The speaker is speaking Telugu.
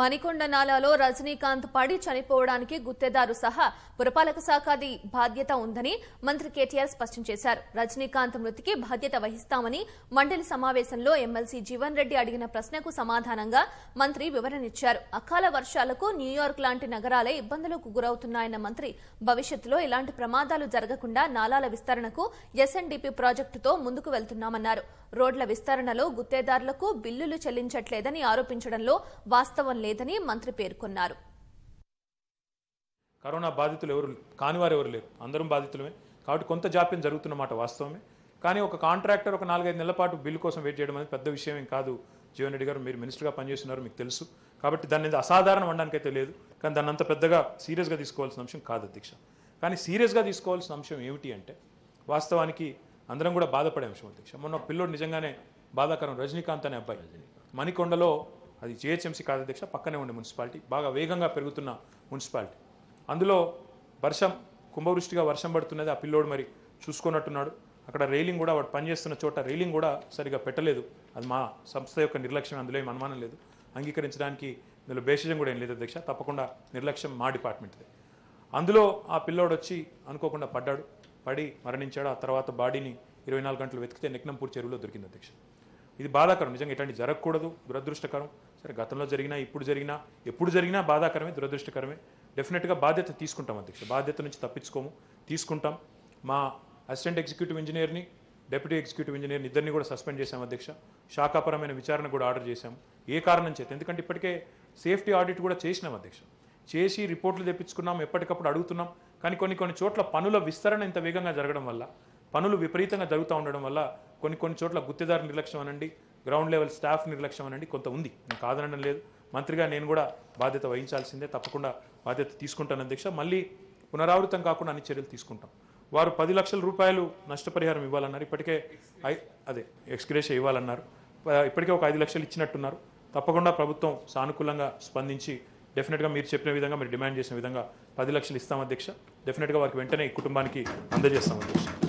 మణికొండ నాలాలో రజనీకాంత్ పడి చనిపోవడానికి గుత్తేదారు సహా పురపాలక శాఖది బాధ్యత ఉందని మంత్రి కేటీఆర్ స్పష్టం చేశారు రజనీకాంత్ మృతికి బాధ్యత వహిస్తామని మండలి సమావేశంలో ఎమ్మెల్సీ జీవన్ రెడ్డి అడిగిన ప్రశ్నకు సమాధానంగా మంత్రి వివరణిచ్చారు అకాల వర్షాలకు న్యూయార్క్ లాంటి నగరాలే ఇబ్బందులకు గురవుతున్నాయన్న మంత్రి భవిష్యత్తులో ఇలాంటి ప్రమాదాలు జరగకుండా నాలాల విస్తరణకు ఎస్ఎన్డీపీ ప్రాజెక్టుతో ముందుకు వెళ్తున్నామన్నారు రోడ్ల విస్తరణలో గుత్తేదారులకు బిల్లులు చెల్లించట్లేదని ఆరోపించడంలో వాస్తవం లేదని మంత్రి పేర్కొన్నారు కరోనా బాధితులు ఎవరు కాని వారు ఎవరు లేరు అందరం బాధితులమే కాబట్టి కొంత జాప్యం జరుగుతున్నమాట వాస్తవమే కానీ ఒక కాంట్రాక్టర్ ఒక నాలుగైదు నెలల పాటు బిల్లు కోసం వెయిట్ చేయడం అనేది పెద్ద విషయం ఏం కాదు జీవన్ రెడ్డి గారు మీరు మినిస్టర్గా పనిచేస్తున్నారు మీకు తెలుసు కాబట్టి దాన్ని అసాధారణం ఉండడానికైతే లేదు కానీ దాన్ని అంత పెద్దగా సీరియస్గా తీసుకోవాల్సిన అంశం కాదు అధ్యక్ష కానీ సీరియస్గా తీసుకోవాల్సిన అంశం ఏమిటి అంటే వాస్తవానికి అందరం కూడా బాధపడే అంశం అధ్యక్ష మొన్న పిల్లోడు నిజంగానే బాధాకరం రజనీకాంత్ అనే అబ్బాయి మణికొండలో అది జిహెచ్ఎంసీ కార్యాధ్యక్ష పక్కనే ఉండే మున్సిపాలిటీ బాగా వేగంగా పెరుగుతున్న మున్సిపాలిటీ అందులో వర్షం కుంభవృష్టిగా వర్షం పడుతున్నది ఆ పిల్లోడు మరి చూసుకున్నట్టున్నాడు అక్కడ రైలింగ్ కూడా వాడు పనిచేస్తున్న చోట రైలింగ్ కూడా సరిగా పెట్టలేదు అది మా సంస్థ యొక్క నిర్లక్ష్యం అందులో ఏం అనుమానం లేదు అంగీకరించడానికి ఇందులో భేషజం కూడా ఏం లేదు అధ్యక్ష తప్పకుండా నిర్లక్ష్యం మా డిపార్ట్మెంట్దే అందులో ఆ పిల్లోడు వచ్చి అనుకోకుండా పడ్డాడు పడి మరణించాడు ఆ తర్వాత బాడీని ఇరవై నాలుగు గంటలు వెతికితే నెక్నంపూర్ చెరువులో దొరికింది అధ్యక్ష ఇది బాధాకరం నిజంగా ఇట్లాంటి జరగకూడదు దురదృష్టకరం సరే గతంలో జరిగినా ఇప్పుడు జరిగినా ఎప్పుడు జరిగినా బాధాకరమే దురదృష్టకరమే డెఫినెట్గా బాధ్యత తీసుకుంటాం అధ్యక్ష బాధ్యత నుంచి తప్పించుకోము తీసుకుంటాం మా అసిస్టెంట్ ఎగ్జిక్యూటివ్ ఇంజనీర్ని డెప్యూటీ ఎగ్జిక్యూటివ్ ఇంజనీర్ని ఇద్దరిని కూడా సస్పెండ్ చేశాం అధ్యక్ష శాఖాపరమైన విచారణ కూడా ఆర్డర్ చేశాము ఏ కారణం చేత ఎందుకంటే ఇప్పటికే సేఫ్టీ ఆడిట్ కూడా చేసినాం అధ్యక్ష చేసి రిపోర్ట్లు తెప్పించుకున్నాం ఎప్పటికప్పుడు అడుగుతున్నాం కానీ కొన్ని కొన్ని చోట్ల పనుల విస్తరణ ఇంత వేగంగా జరగడం వల్ల పనులు విపరీతంగా జరుగుతూ ఉండడం వల్ల కొన్ని కొన్ని చోట్ల గుత్తిదారు నిర్లక్ష్యం అనండి గ్రౌండ్ లెవెల్ స్టాఫ్ నిర్లక్ష్యం అనండి కొంత ఉంది నేను కాదనడం లేదు మంత్రిగా నేను కూడా బాధ్యత వహించాల్సిందే తప్పకుండా బాధ్యత తీసుకుంటాను అధ్యక్ష మళ్ళీ పునరావృతం కాకుండా అన్ని చర్యలు తీసుకుంటాం వారు పది లక్షల రూపాయలు నష్టపరిహారం ఇవ్వాలన్నారు ఇప్పటికే అదే ఎక్స్గ్రేష ఇవ్వాలన్నారు ఇప్పటికే ఒక ఐదు లక్షలు ఇచ్చినట్టున్నారు తప్పకుండా ప్రభుత్వం సానుకూలంగా స్పందించి డెఫినెట్గా మీరు చెప్పిన విధంగా మీరు డిమాండ్ చేసిన విధంగా పది లక్షలు ఇస్తాం అధ్యక్ష డెఫినెట్గా వారికి వెంటనే కుటుంబానికి అందజేస్తాం అధ్యక్ష